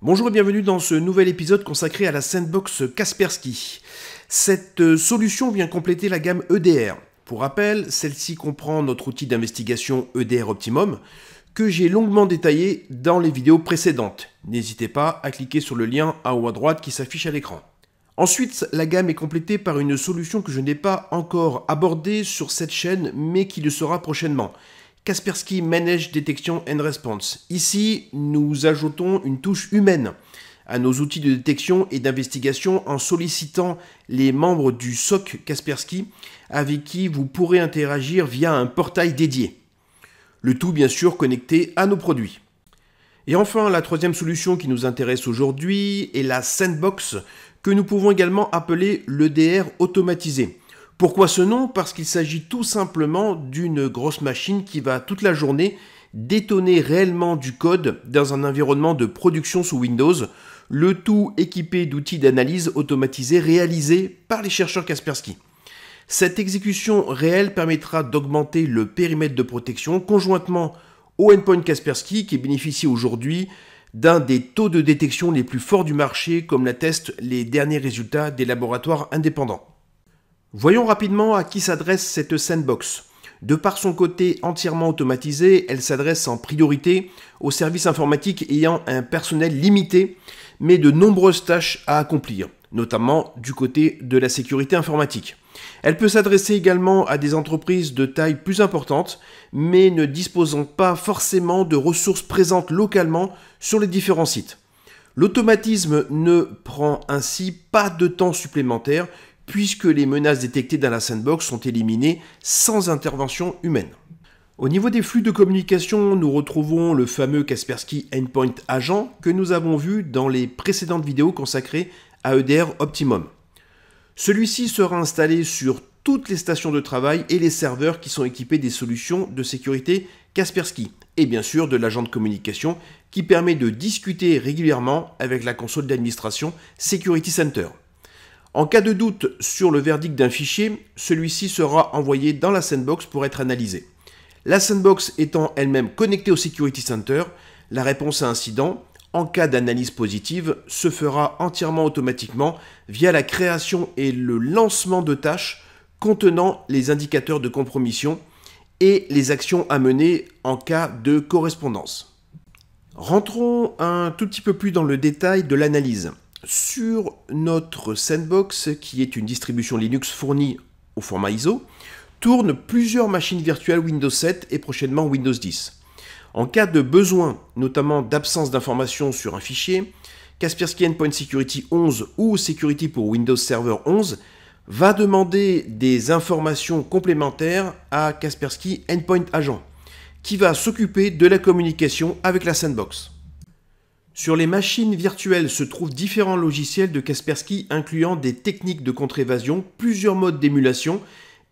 Bonjour et bienvenue dans ce nouvel épisode consacré à la sandbox Kaspersky. Cette euh, solution vient compléter la gamme EDR. Pour rappel, celle-ci comprend notre outil d'investigation EDR Optimum que j'ai longuement détaillé dans les vidéos précédentes. N'hésitez pas à cliquer sur le lien à haut à droite qui s'affiche à l'écran. Ensuite, la gamme est complétée par une solution que je n'ai pas encore abordée sur cette chaîne mais qui le sera prochainement. Kaspersky Manage Detection and Response. Ici, nous ajoutons une touche humaine à nos outils de détection et d'investigation en sollicitant les membres du SOC Kaspersky avec qui vous pourrez interagir via un portail dédié. Le tout bien sûr connecté à nos produits. Et enfin, la troisième solution qui nous intéresse aujourd'hui est la sandbox que nous pouvons également appeler l'EDR automatisé. Pourquoi ce nom Parce qu'il s'agit tout simplement d'une grosse machine qui va toute la journée détonner réellement du code dans un environnement de production sous Windows, le tout équipé d'outils d'analyse automatisés réalisés par les chercheurs Kaspersky. Cette exécution réelle permettra d'augmenter le périmètre de protection conjointement au endpoint Kaspersky qui bénéficie aujourd'hui d'un des taux de détection les plus forts du marché comme l'attestent les derniers résultats des laboratoires indépendants. Voyons rapidement à qui s'adresse cette sandbox. De par son côté entièrement automatisé, elle s'adresse en priorité aux services informatiques ayant un personnel limité, mais de nombreuses tâches à accomplir, notamment du côté de la sécurité informatique. Elle peut s'adresser également à des entreprises de taille plus importante, mais ne disposant pas forcément de ressources présentes localement sur les différents sites. L'automatisme ne prend ainsi pas de temps supplémentaire puisque les menaces détectées dans la sandbox sont éliminées sans intervention humaine. Au niveau des flux de communication, nous retrouvons le fameux Kaspersky Endpoint Agent que nous avons vu dans les précédentes vidéos consacrées à EDR Optimum. Celui-ci sera installé sur toutes les stations de travail et les serveurs qui sont équipés des solutions de sécurité Kaspersky, et bien sûr de l'agent de communication qui permet de discuter régulièrement avec la console d'administration Security Center. En cas de doute sur le verdict d'un fichier, celui-ci sera envoyé dans la sandbox pour être analysé. La sandbox étant elle-même connectée au Security Center, la réponse à incident, en cas d'analyse positive, se fera entièrement automatiquement via la création et le lancement de tâches contenant les indicateurs de compromission et les actions à mener en cas de correspondance. Rentrons un tout petit peu plus dans le détail de l'analyse sur notre sandbox, qui est une distribution Linux fournie au format ISO, tournent plusieurs machines virtuelles Windows 7 et prochainement Windows 10. En cas de besoin, notamment d'absence d'informations sur un fichier, Kaspersky Endpoint Security 11 ou Security pour Windows Server 11 va demander des informations complémentaires à Kaspersky Endpoint Agent, qui va s'occuper de la communication avec la sandbox. Sur les machines virtuelles se trouvent différents logiciels de Kaspersky incluant des techniques de contre-évasion, plusieurs modes d'émulation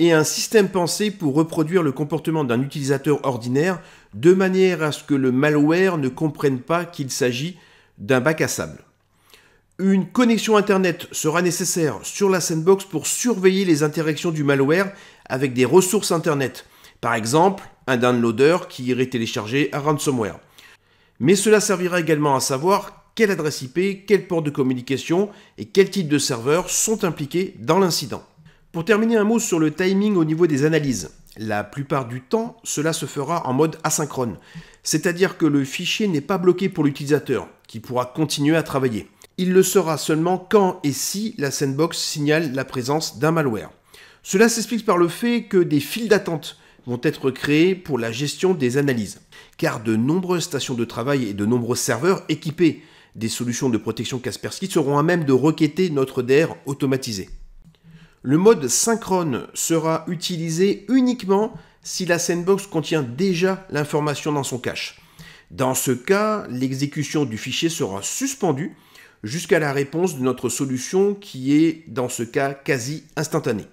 et un système pensé pour reproduire le comportement d'un utilisateur ordinaire de manière à ce que le malware ne comprenne pas qu'il s'agit d'un bac à sable. Une connexion Internet sera nécessaire sur la sandbox pour surveiller les interactions du malware avec des ressources Internet, par exemple un downloader qui irait télécharger un ransomware mais cela servira également à savoir quelle adresse IP, quel port de communication et quel type de serveur sont impliqués dans l'incident. Pour terminer un mot sur le timing au niveau des analyses. La plupart du temps, cela se fera en mode asynchrone, c'est-à-dire que le fichier n'est pas bloqué pour l'utilisateur, qui pourra continuer à travailler. Il le sera seulement quand et si la sandbox signale la présence d'un malware. Cela s'explique par le fait que des files d'attente vont être créés pour la gestion des analyses car de nombreuses stations de travail et de nombreux serveurs équipés des solutions de protection Kaspersky seront à même de requêter notre DR automatisé. Le mode synchrone sera utilisé uniquement si la sandbox contient déjà l'information dans son cache. Dans ce cas, l'exécution du fichier sera suspendue jusqu'à la réponse de notre solution qui est dans ce cas quasi instantanée.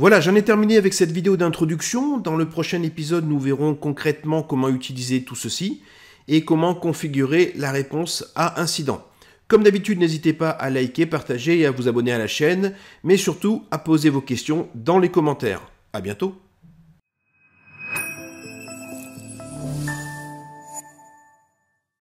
Voilà, j'en ai terminé avec cette vidéo d'introduction. Dans le prochain épisode, nous verrons concrètement comment utiliser tout ceci et comment configurer la réponse à incident. Comme d'habitude, n'hésitez pas à liker, partager et à vous abonner à la chaîne, mais surtout à poser vos questions dans les commentaires. À bientôt